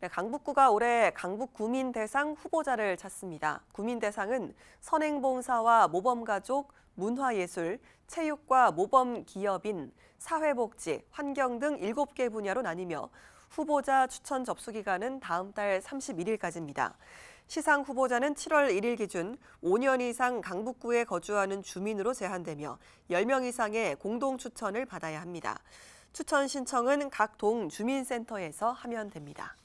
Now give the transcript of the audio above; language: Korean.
네, 강북구가 올해 강북구민 대상 후보자를 찾습니다. 구민 대상은 선행봉사와 모범가족, 문화예술, 체육과 모범기업인, 사회복지, 환경 등 7개 분야로 나뉘며 후보자 추천 접수 기간은 다음 달 31일까지입니다. 시상 후보자는 7월 1일 기준 5년 이상 강북구에 거주하는 주민으로 제한되며 10명 이상의 공동 추천을 받아야 합니다. 추천 신청은 각 동 주민센터에서 하면 됩니다.